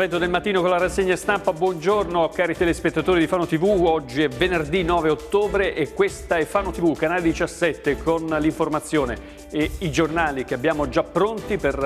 Appuntamento del mattino con la rassegna stampa. Buongiorno cari telespettatori di Fano TV. Oggi è venerdì 9 ottobre e questa è Fano TV, canale 17 con l'informazione e i giornali che abbiamo già pronti per,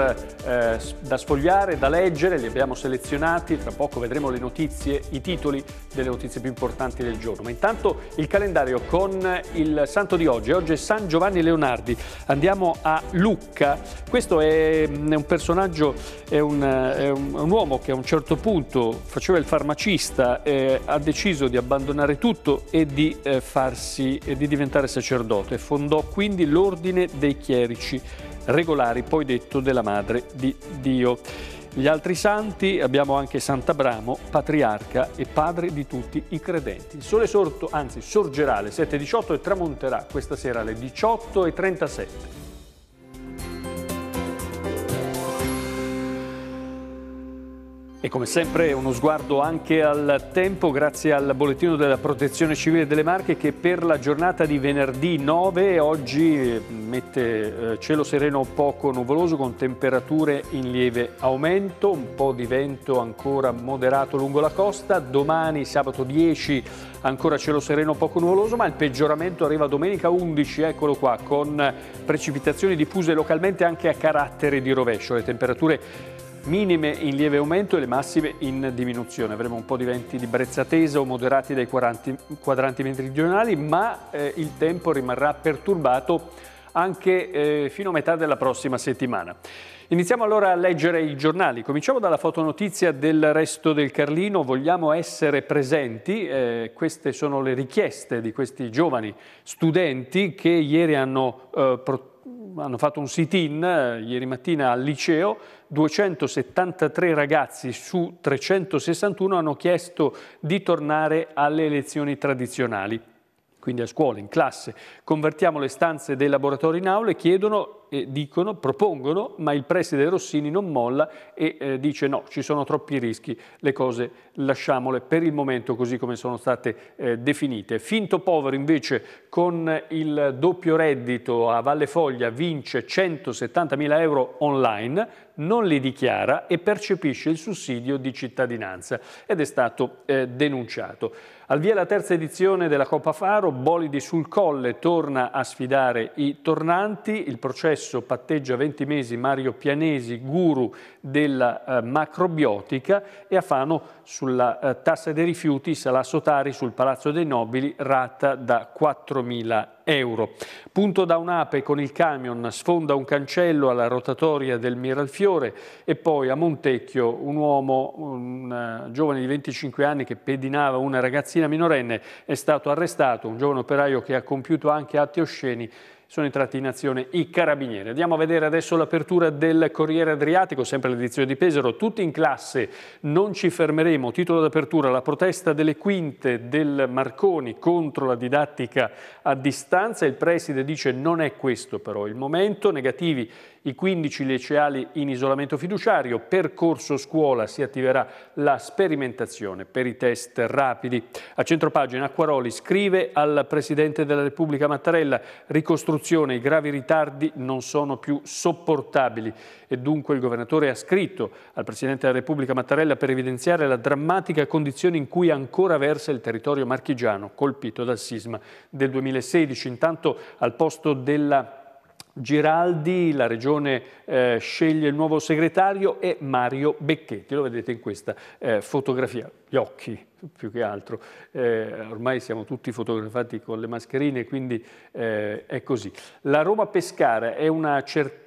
eh, da sfogliare, da leggere, li abbiamo selezionati. Tra poco vedremo le notizie, i titoli delle notizie più importanti del giorno. Ma intanto il calendario con il santo di oggi. Oggi è San Giovanni Leonardi. Andiamo a Lucca. Questo è, mm, un personaggio, è un, è un, è un uomo che è un un certo punto faceva il farmacista, eh, ha deciso di abbandonare tutto e di, eh, farsi, e di diventare sacerdote. Fondò quindi l'ordine dei chierici regolari, poi detto della Madre di Dio. Gli altri santi abbiamo anche Sant'Abramo, patriarca e padre di tutti i credenti. Il sole sorto, anzi sorgerà alle 7.18 e tramonterà questa sera alle 18.37. E come sempre uno sguardo anche al tempo grazie al bollettino della Protezione Civile delle Marche che per la giornata di venerdì 9 oggi eh, mette eh, cielo sereno poco nuvoloso con temperature in lieve aumento, un po' di vento ancora moderato lungo la costa, domani sabato 10 ancora cielo sereno poco nuvoloso ma il peggioramento arriva domenica 11, eccolo qua, con precipitazioni diffuse localmente anche a carattere di rovescio, le temperature minime in lieve aumento e le massime in diminuzione. Avremo un po' di venti di brezza tesa o moderati dai 40, quadranti meridionali, ma eh, il tempo rimarrà perturbato anche eh, fino a metà della prossima settimana. Iniziamo allora a leggere i giornali. Cominciamo dalla fotonotizia del resto del Carlino. Vogliamo essere presenti. Eh, queste sono le richieste di questi giovani studenti che ieri hanno, eh, hanno fatto un sit-in, eh, ieri mattina al liceo, 273 ragazzi su 361 hanno chiesto di tornare alle lezioni tradizionali quindi a scuola, in classe. Convertiamo le stanze dei laboratori in aula e chiedono eh, dicono, propongono, ma il preside Rossini non molla e eh, dice no, ci sono troppi rischi, le cose lasciamole per il momento così come sono state eh, definite. Finto povero invece con il doppio reddito a Valle Foglia vince 170.000 euro online, non li dichiara e percepisce il sussidio di cittadinanza ed è stato eh, denunciato. Al via la terza edizione della Coppa Faro, Bolidi sul Colle torna a sfidare i tornanti, il processo processo patteggia 20 mesi Mario Pianesi, guru della eh, macrobiotica, e a Fano sulla eh, tassa dei rifiuti Salà Sotari sul Palazzo dei Nobili, rata da 4.000 euro. Punto da un'ape con il camion, sfonda un cancello alla rotatoria del Miralfiore e poi a Montecchio un uomo, un uh, giovane di 25 anni che pedinava una ragazzina minorenne, è stato arrestato, un giovane operaio che ha compiuto anche atti osceni sono entrati in azione i carabinieri. Andiamo a vedere adesso l'apertura del Corriere Adriatico, sempre l'edizione di Pesaro, tutti in classe, non ci fermeremo, titolo d'apertura, la protesta delle quinte del Marconi contro la didattica a distanza, il preside dice non è questo però il momento, negativi i 15 liceali in isolamento fiduciario, percorso scuola si attiverà la sperimentazione per i test rapidi. A centropagina Acquaroli scrive al Presidente della Repubblica Mattarella ricostruzione, i gravi ritardi non sono più sopportabili e dunque il Governatore ha scritto al Presidente della Repubblica Mattarella per evidenziare la drammatica condizione in cui ancora versa il territorio marchigiano colpito dal sisma del 2016. Intanto al posto della Giraldi, la regione eh, sceglie il nuovo segretario e Mario Becchetti, lo vedete in questa eh, fotografia gli occhi più che altro. Eh, ormai siamo tutti fotografati con le mascherine, quindi eh, è così. La Roma-Pescara è,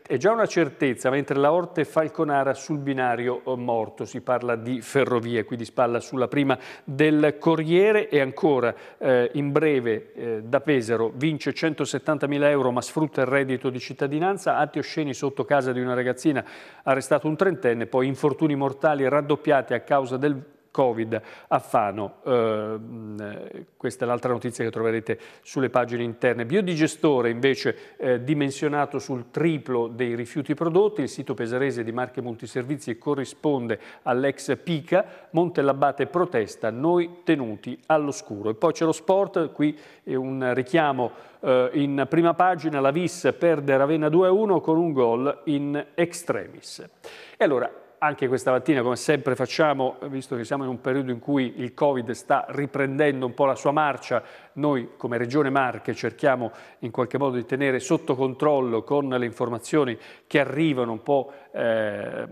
è, già una certezza, mentre la Orte-Falconara sul binario eh, morto. Si parla di ferrovie, qui di spalla sulla prima del Corriere e ancora eh, in breve eh, da Pesaro vince 170.000 euro ma sfrutta il reddito di cittadinanza. Atti osceni sotto casa di una ragazzina, arrestato un trentenne, poi infortuni mortali raddoppiati a causa del Covid a Fano. Eh, questa è l'altra notizia che troverete sulle pagine interne. Biodigestore invece eh, dimensionato sul triplo dei rifiuti prodotti, il sito pesarese di Marche Multiservizi corrisponde all'ex Pica, Montellabate protesta, noi tenuti all'oscuro. E poi c'è lo sport, qui è un richiamo eh, in prima pagina, la Vis perde Ravenna 2-1 con un gol in extremis. E allora, anche questa mattina, come sempre facciamo, visto che siamo in un periodo in cui il Covid sta riprendendo un po' la sua marcia, noi come Regione Marche cerchiamo in qualche modo di tenere sotto controllo con le informazioni che arrivano un po', eh,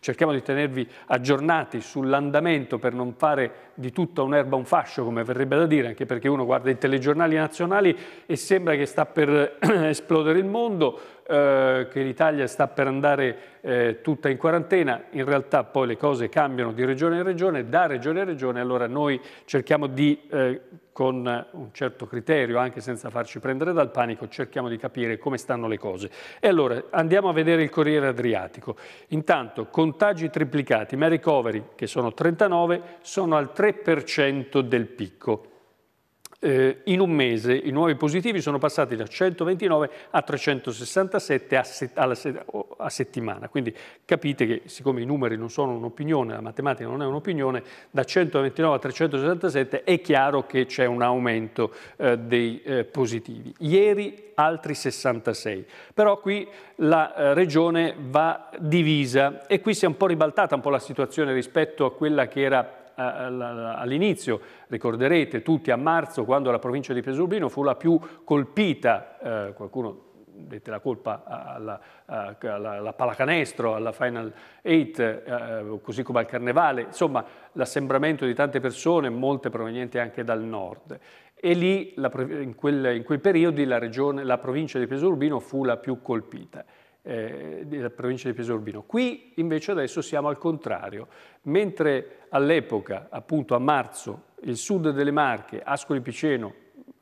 cerchiamo di tenervi aggiornati sull'andamento per non fare di tutta un'erba un fascio, come verrebbe da dire, anche perché uno guarda i telegiornali nazionali e sembra che sta per esplodere il mondo, eh, che l'Italia sta per andare eh, tutta in quarantena, in realtà poi le cose cambiano di regione in regione, da regione in regione, allora noi cerchiamo di, eh, con un certo criterio, anche senza farci prendere dal panico, cerchiamo di capire come stanno le cose. E allora andiamo a vedere il Corriere Adriatico. Intanto contagi triplicati, ma i ricoveri, che sono 39, sono al 3% del picco eh, in un mese i nuovi positivi sono passati da 129 a 367 a, se, se, a settimana, quindi capite che siccome i numeri non sono un'opinione, la matematica non è un'opinione, da 129 a 367 è chiaro che c'è un aumento eh, dei eh, positivi. Ieri altri 66, però qui la eh, regione va divisa e qui si è un po' ribaltata un po' la situazione rispetto a quella che era eh, all'inizio, ricorderete tutti a marzo quando la provincia di Pesolino fu la più colpita, eh, qualcuno dette la colpa alla, alla, alla pallacanestro, alla Final Eight, eh, eh, così come al Carnevale, insomma l'assembramento di tante persone, molte provenienti anche dal nord. E lì, la, in, quel, in, quei periodi, la, regione, la provincia di Pesolino fu la più colpita eh, della provincia di Pesaro Urbino. Qui invece adesso siamo al contrario, mentre all'epoca, appunto a marzo, il sud delle Marche, Ascoli Piceno,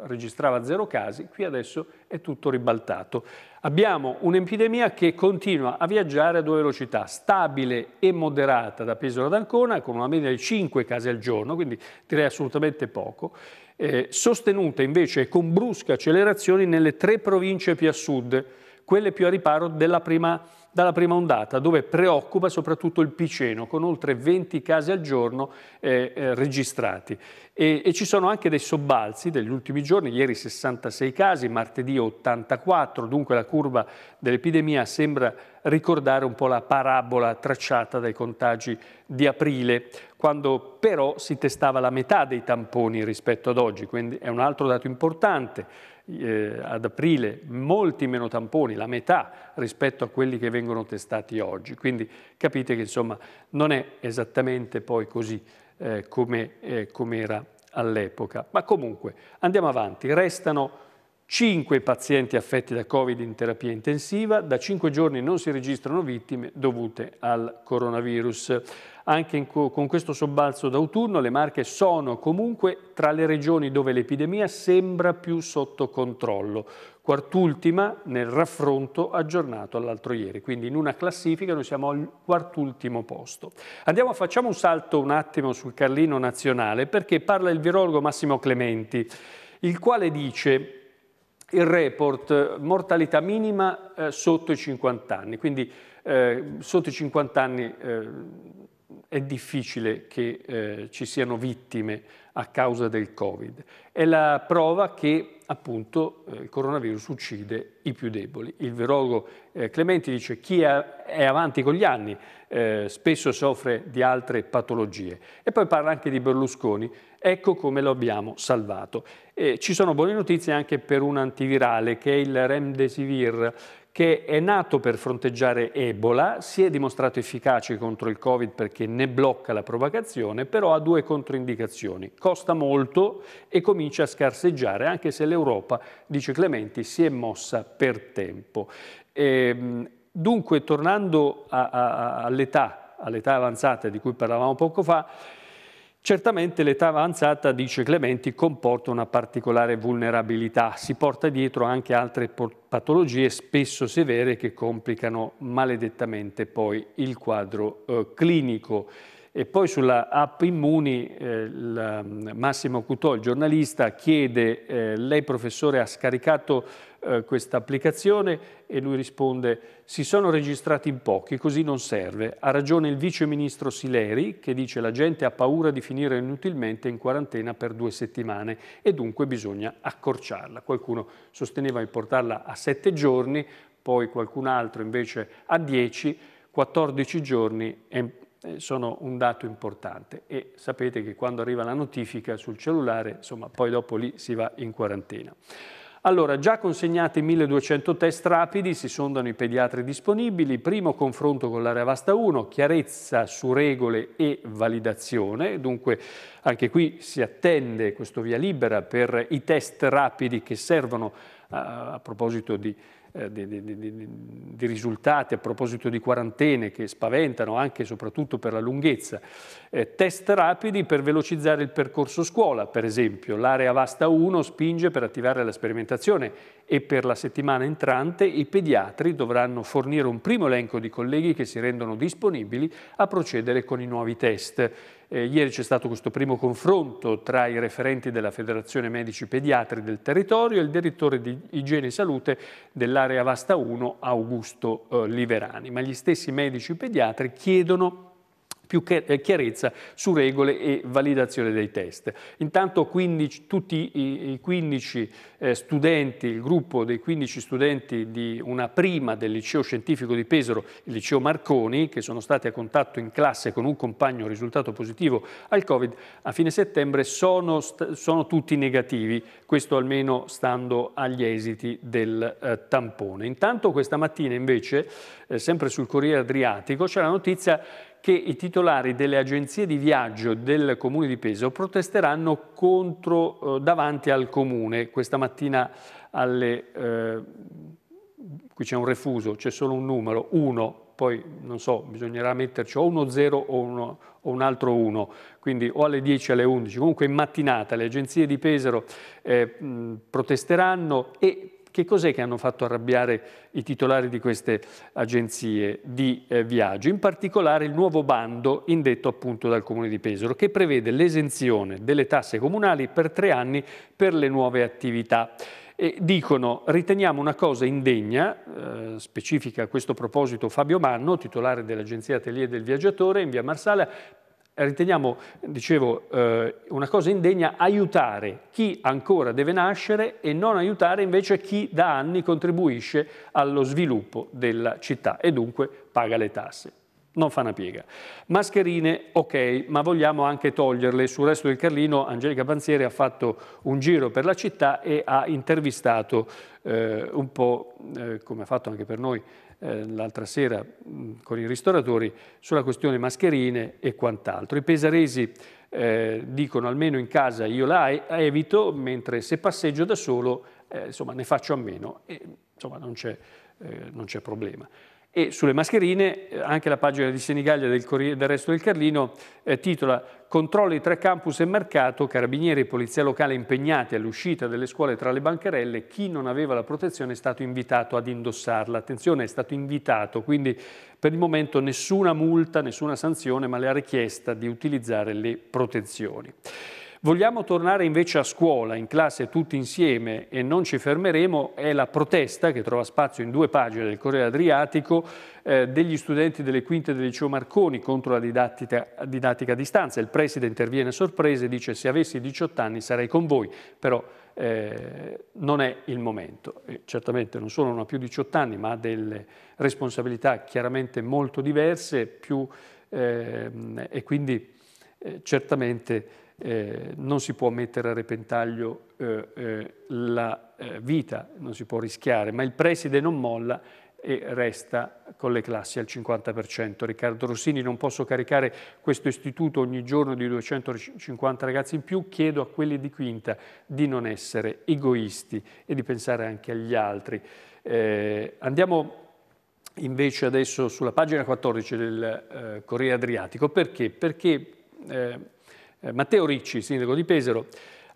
registrava zero casi, qui adesso è tutto ribaltato. Abbiamo un'epidemia che continua a viaggiare a due velocità, stabile e moderata da Pesaro ad Ancona, con una media di 5 casi al giorno, quindi direi assolutamente poco, eh, sostenuta invece con brusca accelerazione nelle tre province più a sud, quelle più a riparo prima, dalla prima ondata, dove preoccupa soprattutto il Piceno, con oltre 20 casi al giorno eh, eh, registrati. E, e, ci sono anche dei sobbalzi degli ultimi giorni, ieri 66 casi, martedì 84, dunque la curva dell'epidemia sembra ricordare un po' la parabola tracciata dai contagi di aprile, quando però si testava la metà dei tamponi rispetto ad oggi, quindi è un altro dato importante eh, ad aprile molti meno tamponi, la metà rispetto a quelli che vengono testati oggi. Quindi capite che insomma non è esattamente poi così eh, come, eh, come era all'epoca. Ma comunque andiamo avanti, restano 5 pazienti affetti da Covid in terapia intensiva, da 5 giorni non si registrano vittime dovute al coronavirus. Anche co con questo sobbalzo d'autunno le Marche sono comunque tra le regioni dove l'epidemia sembra più sotto controllo, quart'ultima nel raffronto aggiornato all'altro ieri, quindi in una classifica noi siamo al quart'ultimo posto. Andiamo, facciamo un salto un attimo sul Carlino nazionale perché parla il virologo Massimo Clementi, il quale dice il report mortalità minima eh, sotto i 50 anni, quindi eh, sotto i 50 anni eh, è difficile che eh, ci siano vittime a causa del Covid. È la prova che appunto eh, il coronavirus uccide i più deboli. Il virologo eh, Clementi dice chi è avanti con gli anni eh, spesso soffre di altre patologie. E poi parla anche di Berlusconi, ecco come lo abbiamo salvato. E ci sono buone notizie anche per un antivirale che è il Remdesivir, che è nato per fronteggiare Ebola, si è dimostrato efficace contro il Covid perché ne blocca la propagazione, però ha due controindicazioni. Costa molto e comincia a scarseggiare, anche se l'Europa, dice Clementi, si è mossa per tempo. E, ehm, dunque, tornando all'età all avanzata di cui parlavamo poco fa, Certamente l'età avanzata, dice Clementi, comporta una particolare vulnerabilità, si porta dietro anche altre patologie spesso severe che complicano maledettamente poi il quadro eh, clinico. E poi sulla app Immuni eh, mm, Massimo Cutò, il giornalista, chiede, eh, lei professore ha scaricato eh, questa applicazione e lui risponde si sono registrati in pochi, così non serve. Ha ragione il vice ministro Sileri che dice la gente ha paura di finire inutilmente in quarantena per due settimane e dunque bisogna accorciarla. Qualcuno sosteneva di portarla a sette giorni, poi qualcun altro invece a dieci, 14 giorni eh, sono un dato importante e sapete che quando arriva la notifica sul cellulare, insomma, poi dopo lì si va in quarantena. Allora, già consegnati 1200 test rapidi, si sondano i pediatri disponibili, primo confronto con l'area vasta 1, chiarezza su regole e validazione, dunque anche qui si attende questo via libera per i test rapidi che servono a, eh, a proposito di eh, di, di, di, di, risultati a proposito di quarantene che spaventano anche e soprattutto per la lunghezza, eh, test rapidi per velocizzare il percorso scuola, per esempio. L'area vasta 1 spinge per attivare la sperimentazione e per la settimana entrante i pediatri dovranno fornire un primo elenco di colleghi che si rendono disponibili a procedere con i nuovi test. Eh, ieri c'è stato questo primo confronto tra i referenti della Federazione Medici Pediatri del territorio e il direttore di Igiene e Salute dell'area Vasta 1, Augusto eh, Liverani. Ma gli stessi medici pediatri chiedono più eh, chiarezza su regole e validazione dei test. Intanto 15, tutti i 15 eh, studenti, il gruppo dei 15 studenti di una prima del liceo scientifico di Pesaro, il liceo Marconi, che sono stati a contatto in classe con un compagno risultato positivo al Covid, a fine settembre sono, sono tutti negativi, questo almeno stando agli esiti del eh, tampone. Intanto questa mattina invece, eh, sempre sul Corriere Adriatico, c'è la notizia che i titolari delle agenzie di viaggio del Comune di Peso protesteranno contro, eh, davanti al Comune. Questa mattina alle, eh, qui c'è un refuso, c'è solo un numero, 1, poi non so, bisognerà metterci o uno 0 o, o un altro 1, quindi o alle 10 o alle 11, comunque in mattinata le agenzie di Pesaro eh, mh, protesteranno e che cos'è che hanno fatto arrabbiare i titolari di queste agenzie di eh, viaggio? In particolare il nuovo bando indetto appunto dal Comune di Pesaro che prevede l'esenzione delle tasse comunali per tre anni per le nuove attività. E dicono riteniamo una cosa indegna, eh, specifica a questo proposito Fabio Manno, titolare dell'agenzia Atelier del Viaggiatore in via Marsala, riteniamo, dicevo, eh, una cosa indegna aiutare chi ancora deve nascere e non aiutare invece chi da anni contribuisce allo sviluppo della città e dunque paga le tasse. Non fa una piega. Mascherine, ok, ma vogliamo anche toglierle. Sul resto del Carlino Angelica Panzieri ha fatto un giro per la città e ha intervistato eh, un po' eh, come ha fatto anche per noi eh, l'altra sera mh, con i ristoratori, sulla questione mascherine e quant'altro. I pesaresi eh, dicono almeno in casa io la evito, mentre se passeggio da solo eh, insomma, ne faccio a meno e insomma, non c'è eh, problema. E sulle mascherine eh, anche la pagina di Senigallia del, Corriere, del resto del Carlino eh, titola Controlli tra campus e mercato, carabinieri e polizia locale impegnati all'uscita delle scuole tra le bancarelle, chi non aveva la protezione è stato invitato ad indossarla. Attenzione, è stato invitato, quindi per il momento nessuna multa, nessuna sanzione, ma la richiesta di utilizzare le protezioni. Vogliamo tornare invece a scuola, in classe tutti insieme e non ci fermeremo, è la protesta che trova spazio in due pagine del Corriere Adriatico eh, degli studenti delle quinte del liceo Marconi contro la didattica, didattica a distanza. Il preside interviene a sorpresa e dice se avessi 18 anni sarei con voi, però eh, non è il momento. E certamente non solo non ha più 18 anni, ma ha delle responsabilità chiaramente molto diverse più, eh, e quindi eh, certamente eh, non si può mettere a repentaglio eh, eh, la eh, vita, non si può rischiare, ma il preside non molla e resta con le classi al 50%. Riccardo Rossini, non posso caricare questo istituto ogni giorno di 250 ragazzi in più, chiedo a quelli di quinta di non essere egoisti e di pensare anche agli altri. Eh, andiamo invece adesso sulla pagina 14 del eh, Corriere Adriatico, perché? Perché eh, Matteo Ricci, sindaco di Pesaro,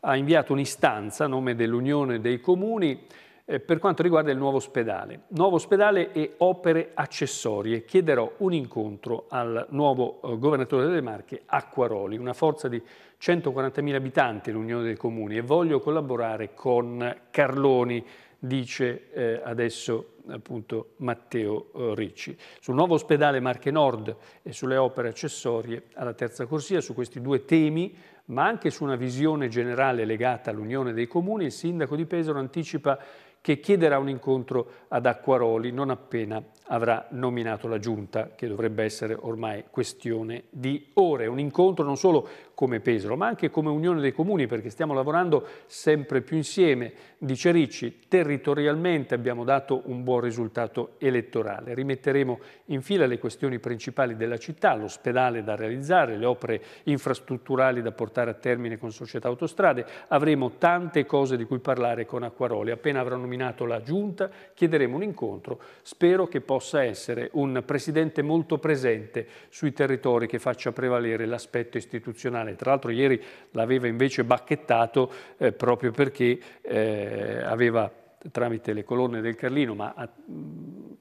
ha inviato un'istanza a nome dell'Unione dei Comuni eh, per quanto riguarda il nuovo ospedale. Nuovo ospedale e opere accessorie. Chiederò un incontro al nuovo eh, governatore delle Marche, Acquaroli, una forza di 140.000 abitanti l'Unione dei Comuni e voglio collaborare con Carloni, dice adesso appunto Matteo eh, Ricci. Sul nuovo ospedale Marche Nord e sulle opere accessorie alla terza corsia, su questi due temi ma anche su una visione generale legata all'Unione dei Comuni, il sindaco di Pesaro anticipa che chiederà un incontro ad Acquaroli non appena avrà nominato la giunta, che dovrebbe essere ormai questione di ore. Un incontro non solo come Pesaro, ma anche come Unione dei Comuni, perché stiamo lavorando sempre più insieme. Dice Ricci, territorialmente abbiamo dato un buon risultato elettorale. Rimetteremo in fila le questioni principali della città, l'ospedale da realizzare, le opere infrastrutturali da portare a termine con società autostrade. Avremo tante cose di cui parlare con Acquaroli. Appena avrà nominato la Giunta chiederemo un incontro. Spero che possa essere un Presidente molto presente sui territori che faccia prevalere l'aspetto istituzionale settimane. Tra l'altro ieri l'aveva invece bacchettato eh, proprio perché eh, aveva tramite le colonne del Carlino, ma a,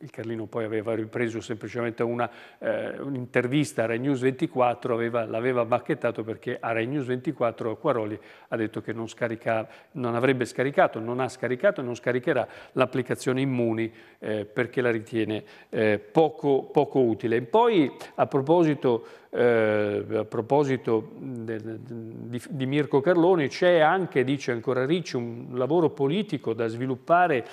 il Carlino poi aveva ripreso semplicemente eh, un'intervista eh, un a Rai News 24, l'aveva bacchettato perché a Rai News 24 Quaroli ha detto che non, scarica, non avrebbe scaricato, non ha scaricato e non scaricherà l'applicazione Immuni eh, perché la ritiene eh, poco, poco, utile. Poi a proposito, eh, a proposito del, di, di, Mirko Carloni c'è anche, dice ancora Ricci, un lavoro politico da sviluppare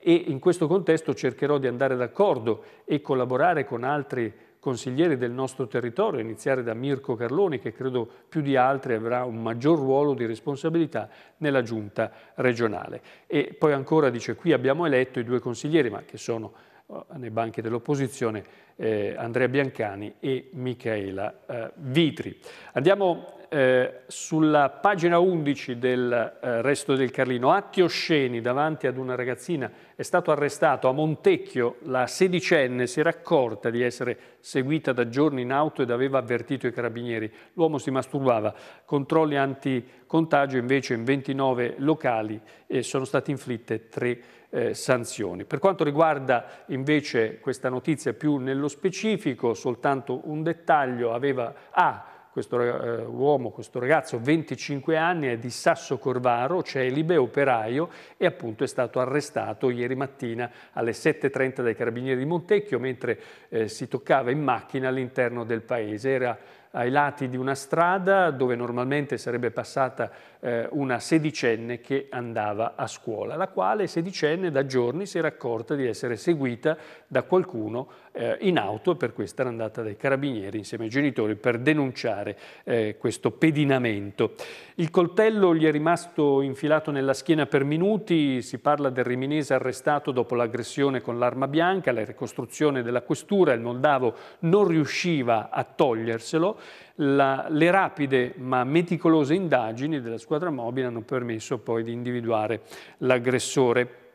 e in questo contesto cercherò di andare d'accordo e collaborare con altri consiglieri del nostro territorio, iniziare da Mirko Carloni che credo più di altri avrà un maggior ruolo di responsabilità nella giunta regionale. E poi ancora dice qui abbiamo eletto i due consiglieri ma che sono eh, nei banchi dell'opposizione eh, Andrea Biancani e Michaela eh, Vitri. Andiamo eh, sulla pagina 11 del eh, Resto del Carlino. Atti osceni davanti ad una ragazzina è stato arrestato a Montecchio. La sedicenne si era accorta di essere seguita da giorni in auto ed aveva avvertito i carabinieri. L'uomo si masturbava. Controlli anticontagio invece in 29 locali eh, sono state inflitte tre eh, sanzioni. Per quanto riguarda invece questa notizia più nello specifico, soltanto un dettaglio, aveva A, ah, questo eh, uomo, questo ragazzo, 25 anni, è di Sasso Corvaro, celibe, operaio e appunto è stato arrestato ieri mattina alle 7.30 dai carabinieri di Montecchio mentre eh, si toccava in macchina all'interno del paese. Era ai lati di una strada dove normalmente sarebbe passata eh, una sedicenne che andava a scuola, la quale sedicenne da giorni si era accorta di essere seguita da qualcuno eh, in auto e per questo era andata dai carabinieri insieme ai genitori per denunciare eh, questo pedinamento. Il coltello gli è rimasto infilato nella schiena per minuti, si parla del riminese arrestato dopo l'aggressione con l'arma bianca, la ricostruzione della questura, il moldavo non riusciva a toglierselo, la, le rapide ma meticolose indagini della squadra mobile hanno permesso poi di individuare l'aggressore.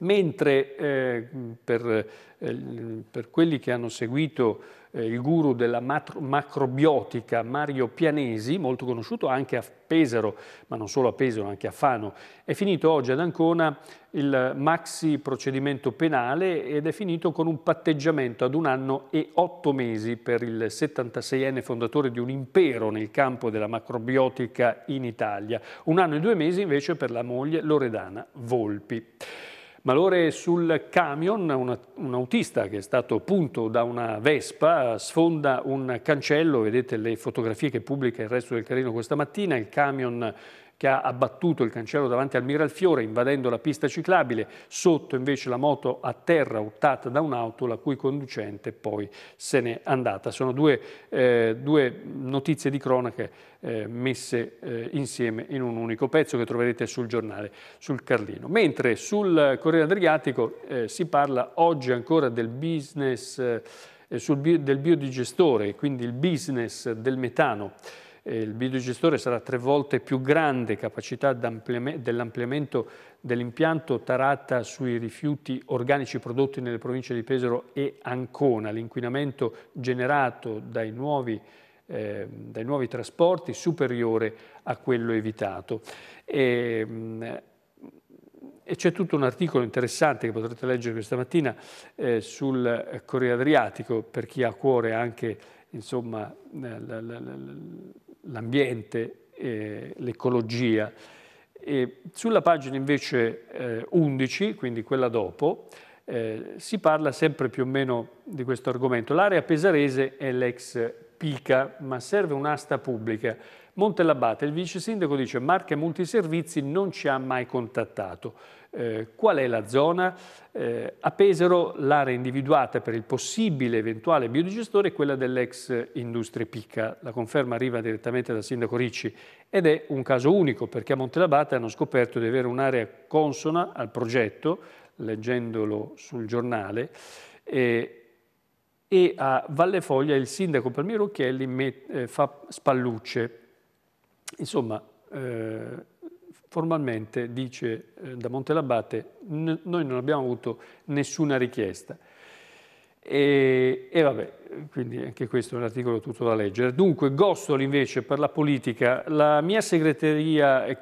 Mentre eh, per, eh, per, quelli che hanno seguito eh, il guru della macrobiotica Mario Pianesi, molto conosciuto anche a Pesaro, ma non solo a Pesaro, anche a Fano, è finito oggi ad Ancona il maxi procedimento penale ed è finito con un patteggiamento ad un anno e otto mesi per il 76enne fondatore di un impero nel campo della macrobiotica in Italia, un anno e due mesi invece per la moglie Loredana Volpi. Malore sul camion, un, un autista che è stato punto da una Vespa sfonda un cancello, vedete le fotografie che pubblica il resto del Carino questa mattina, il camion che ha abbattuto il cancello davanti al Miralfiore invadendo la pista ciclabile, sotto invece la moto a terra urtata da un'auto la cui conducente poi se n'è andata. Sono due, eh, due notizie di cronache eh, messe eh, insieme in un unico pezzo che troverete sul giornale, sul Carlino. Mentre sul Corriere Adriatico eh, si parla oggi ancora del business, eh, sul, del biodigestore, quindi il business del metano il videogestore sarà tre volte più grande capacità dell'ampliamento dell'impianto tarata sui rifiuti organici prodotti nelle province di Pesaro e Ancona, l'inquinamento generato dai nuovi, eh, dai nuovi, trasporti superiore a quello evitato. E, mm, e c'è tutto un articolo interessante che potrete leggere questa mattina eh, sul Corriere Adriatico, per chi ha a cuore anche insomma, la, la, la, l'ambiente, eh, l'ecologia. sulla pagina invece 11, eh, quindi quella dopo, eh, si parla sempre più o meno di questo argomento. L'area pesarese è l'ex Pica, ma serve un'asta pubblica. Monte Labate, il vice sindaco dice Marche Multiservizi non ci ha mai contattato. Eh, qual è la zona? Eh, a Pesaro l'area individuata per il possibile eventuale biodigestore è quella dell'ex industria Picca. La conferma arriva direttamente dal sindaco Ricci ed è un caso unico perché a Montelabate hanno scoperto di avere un'area consona al progetto, leggendolo sul giornale, eh, e a Valle Foglia il sindaco Palmiro Occhielli met, eh, fa spallucce. Insomma, eh, Formalmente, dice eh, da Montelabbate, noi non abbiamo avuto nessuna richiesta. E, e, vabbè, quindi anche questo è un articolo tutto da leggere. Dunque, Gostoli invece per la politica, la mia segreteria eh,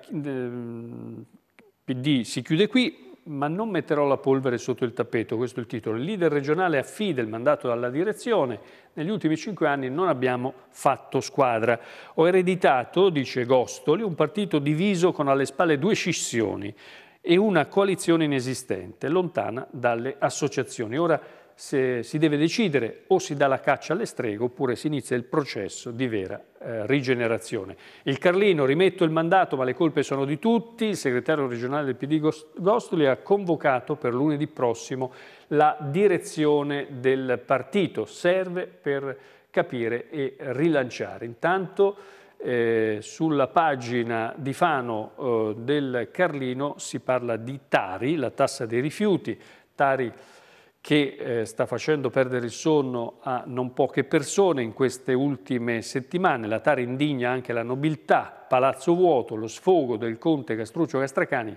PD si chiude qui, ma non metterò la polvere sotto il tappeto, questo è il titolo. Il leader regionale affida il mandato alla direzione, negli ultimi cinque anni non abbiamo fatto squadra. Ho ereditato, dice Gostoli, un partito diviso con alle spalle due scissioni e una coalizione inesistente, lontana dalle associazioni. Ora si deve decidere o si dà la caccia alle streghe oppure si inizia il processo di vera eh, rigenerazione. Il Carlino rimetto il mandato ma le colpe sono di tutti, il segretario regionale del PD Gostoli ha convocato per lunedì prossimo la direzione del partito, serve per capire e rilanciare. Intanto eh, sulla pagina di Fano eh, del Carlino si parla di Tari, la tassa dei rifiuti, Tari che eh, sta facendo perdere il sonno a non poche persone in queste ultime settimane. La tara indigna anche la nobiltà, palazzo vuoto, lo sfogo del conte Castruccio Castracani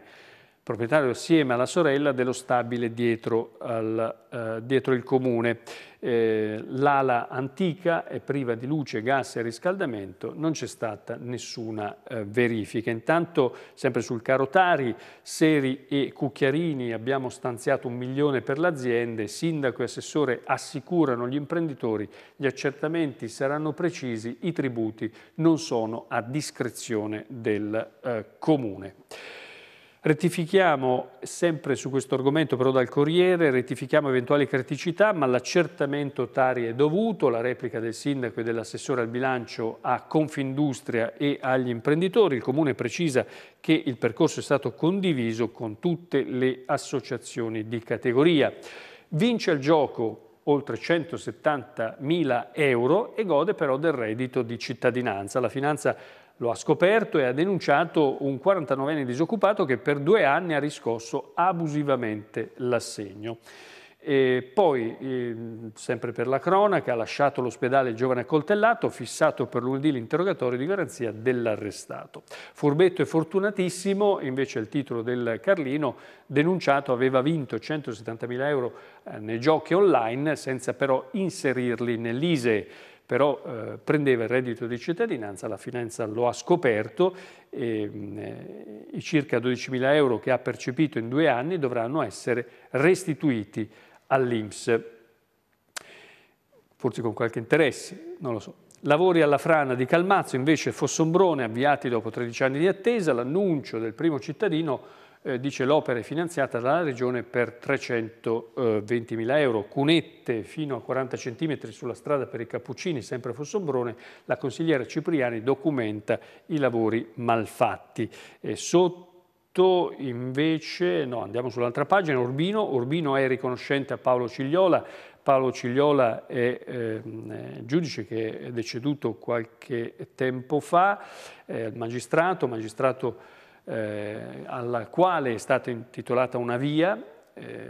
proprietario assieme alla sorella dello stabile dietro, al, eh, dietro il comune. Eh, l'ala antica è priva di luce, gas e riscaldamento, non c'è stata nessuna eh, verifica. Intanto, sempre sul Carotari, Seri e Cucchiarini abbiamo stanziato un milione per l'azienda, sindaco e assessore assicurano gli imprenditori, gli accertamenti saranno precisi, i tributi non sono a discrezione del eh, comune. Rettifichiamo sempre su questo argomento però dal Corriere, rettifichiamo eventuali criticità, ma l'accertamento Tari è dovuto, la replica del sindaco e dell'assessore al bilancio a Confindustria e agli imprenditori. Il Comune precisa che il percorso è stato condiviso con tutte le associazioni di categoria. Vince il gioco oltre 170 euro e gode però del reddito di cittadinanza. La finanza lo ha scoperto e ha denunciato un 49enne disoccupato che per due anni ha riscosso abusivamente l'assegno. E poi, ehm, sempre per la cronaca, ha lasciato l'ospedale il giovane accoltellato, fissato per lunedì l'interrogatorio di garanzia dell'arrestato. Furbetto e fortunatissimo, invece il titolo del Carlino, denunciato aveva vinto 170.000 euro eh, nei giochi online senza però inserirli nell'ISE però eh, prendeva il reddito di cittadinanza, la finanza lo ha scoperto e eh, i circa 12.000 euro che ha percepito in due anni dovranno essere restituiti all'Inps, forse con qualche interesse, non lo so. Lavori alla frana di Calmazzo, invece Fossombrone, avviati dopo 13 anni di attesa, l'annuncio del primo cittadino eh, dice l'opera è finanziata dalla Regione per 320.000 euro. Cunette fino a 40 cm sulla strada per i Cappuccini, sempre a Fossombrone, la consigliera Cipriani documenta i lavori malfatti. Eh, sotto invece, no, andiamo sull'altra pagina, Urbino. Urbino è riconoscente a Paolo Cigliola, Paolo Cigliola è eh, giudice che è deceduto qualche tempo fa, eh, magistrato, magistrato eh, alla quale è stata intitolata una via, eh,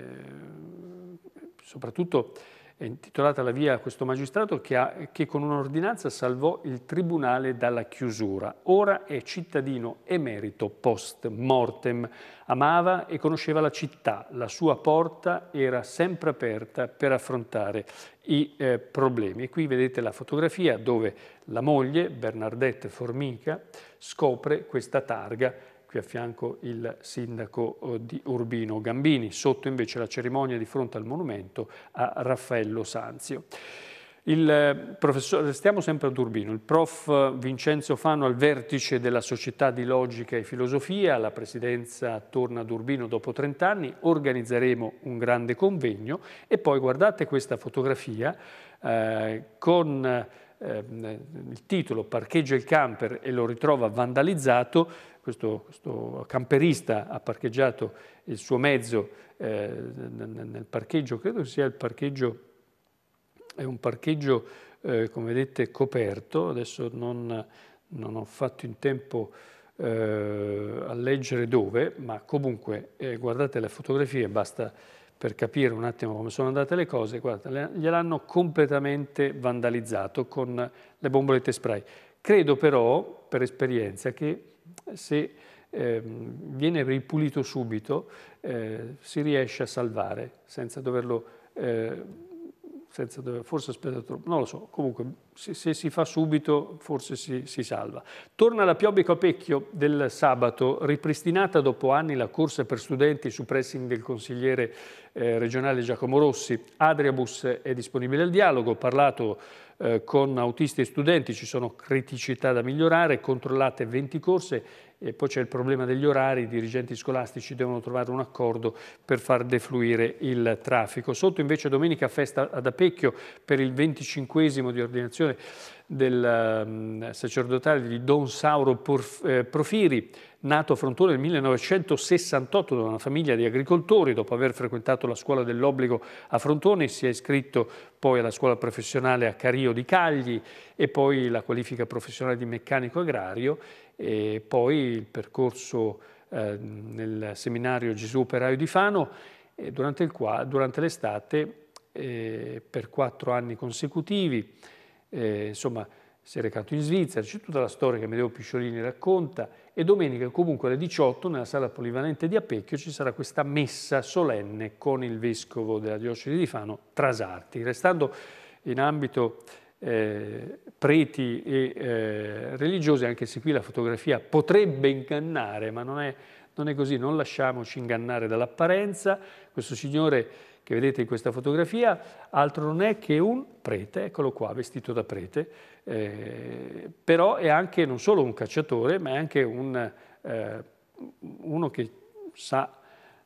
soprattutto è intitolata la via a questo magistrato che, ha, che con un'ordinanza salvò il tribunale dalla chiusura. Ora è cittadino emerito post mortem. Amava e conosceva la città, la sua porta era sempre aperta per affrontare i eh, problemi. E qui vedete la fotografia dove la moglie, Bernardette Formica, scopre questa targa qui a fianco il sindaco eh, di Urbino Gambini, sotto invece la cerimonia di fronte al monumento a Raffaello Sanzio. Il eh, professor, restiamo sempre ad Urbino, il prof eh, Vincenzo Fano al vertice della Società di Logica e Filosofia, la presidenza torna ad Urbino dopo 30 anni, organizzeremo un grande convegno e poi guardate questa fotografia eh, con eh, il titolo Parcheggia il camper e lo ritrova vandalizzato, questo, questo camperista ha parcheggiato il suo mezzo eh, nel parcheggio, credo sia il parcheggio, è un parcheggio eh, come vedete coperto, adesso non, non ho fatto in tempo eh, a leggere dove, ma comunque eh, guardate le fotografie, basta per capire un attimo come sono andate le cose, guarda, gliel'hanno completamente vandalizzato con le bombolette spray. Credo però, per esperienza, che se eh, viene ripulito subito eh, si riesce a salvare senza doverlo, eh, senza dover, forse aspettare troppo, non lo so, comunque se, se si fa subito forse si, si salva. Torna la Piobbe Capecchio del sabato, ripristinata dopo anni la corsa per studenti su pressing del consigliere eh, regionale Giacomo Rossi. Adriabus è disponibile al dialogo, ho parlato eh, con autisti e studenti, ci sono criticità da migliorare, controllate 20 corse e poi c'è il problema degli orari, i dirigenti scolastici devono trovare un accordo per far defluire il traffico. Sotto invece domenica festa ad Apecchio per il 25 di ordinazione del ehm, sacerdotale di Don Sauro eh, Profiri, nato a Frontone nel 1968 da una famiglia di agricoltori, dopo aver frequentato la scuola dell'obbligo a Frontone si è iscritto poi alla scuola professionale a Cario di Cagli e poi la qualifica professionale di meccanico agrario e poi il percorso ehm, nel seminario Gesù Operaio di Fano durante, l'estate eh, per quattro anni consecutivi eh, insomma si è recato in Svizzera, c'è tutta la storia che Medeo Pisciolini racconta e domenica comunque alle 18 nella sala polivalente di Apecchio ci sarà questa messa solenne con il vescovo della diocesi di Fano Trasarti. Restando in ambito eh, preti e eh, religiosi, anche se qui la fotografia potrebbe ingannare, ma non è, non è così, non lasciamoci ingannare dall'apparenza, questo signore che vedete in questa fotografia altro non è che un prete, eccolo qua vestito da prete, eh, però è anche non solo un cacciatore, ma è anche un, eh, uno che sa,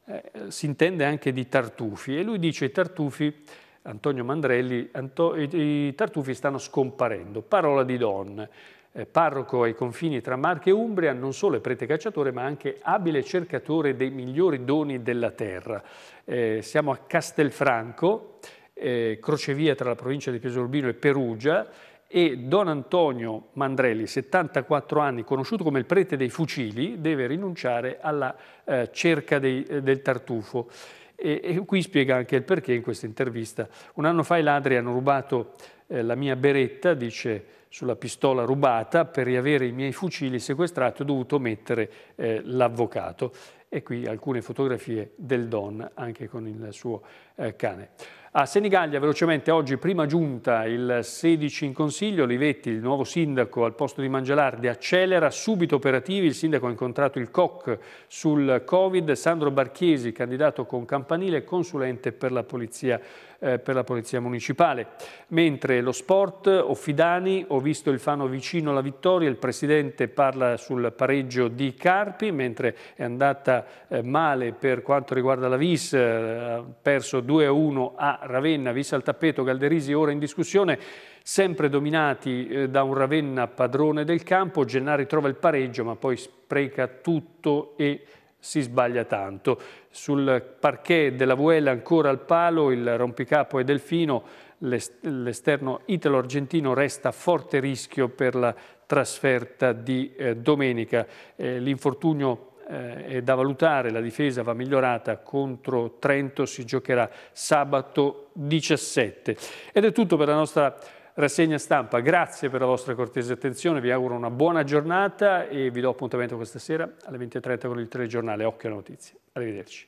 eh, si intende anche di tartufi e lui dice i tartufi, Antonio Mandrelli, Anto, i, i tartufi stanno scomparendo, parola di donna. Eh, parroco ai confini tra Marche e Umbria, non solo è prete cacciatore ma anche abile cercatore dei migliori doni della terra. Eh, siamo a Castelfranco, eh, crocevia tra la provincia di Piesorbino e Perugia, e Don Antonio Mandrelli, 74 anni, conosciuto come il prete dei fucili, deve rinunciare alla eh, cerca dei, eh, del tartufo. E, e, qui spiega anche il perché in questa intervista. Un anno fa i ladri hanno rubato eh, la mia beretta, dice sulla pistola rubata, per riavere i miei fucili sequestrati ho dovuto mettere eh, l'avvocato. E qui alcune fotografie del Don anche con il suo eh, cane. A Senigallia, velocemente, oggi prima giunta il 16 in Consiglio, Olivetti, il nuovo sindaco al posto di Mangialardi, accelera subito operativi, il sindaco ha incontrato il COC sul Covid, Sandro Barchiesi, candidato con campanile, consulente per la polizia eh, per la Polizia Municipale. Mentre lo sport, Offidani, ho visto il Fano vicino alla vittoria, il Presidente parla sul pareggio di Carpi, mentre è andata eh, male per quanto riguarda la Vis, eh, ha perso 2-1 a Ravenna, vista al tappeto Galderisi ora in discussione, sempre dominati eh, da un Ravenna padrone del campo, Gennari trova il pareggio ma poi spreca tutto e si sbaglia tanto. Sul parquet della Vuela ancora al palo il rompicapo è Delfino, l'esterno italo-argentino resta a forte rischio per la trasferta di eh, domenica. Eh, L'infortunio è eh, da valutare, la difesa va migliorata, contro Trento si giocherà sabato 17. Ed è tutto per la nostra rassegna stampa, grazie per la vostra cortese attenzione, vi auguro una buona giornata e vi do appuntamento questa sera alle 20.30 con il telegiornale Occhio alle Notizie. Arrivederci.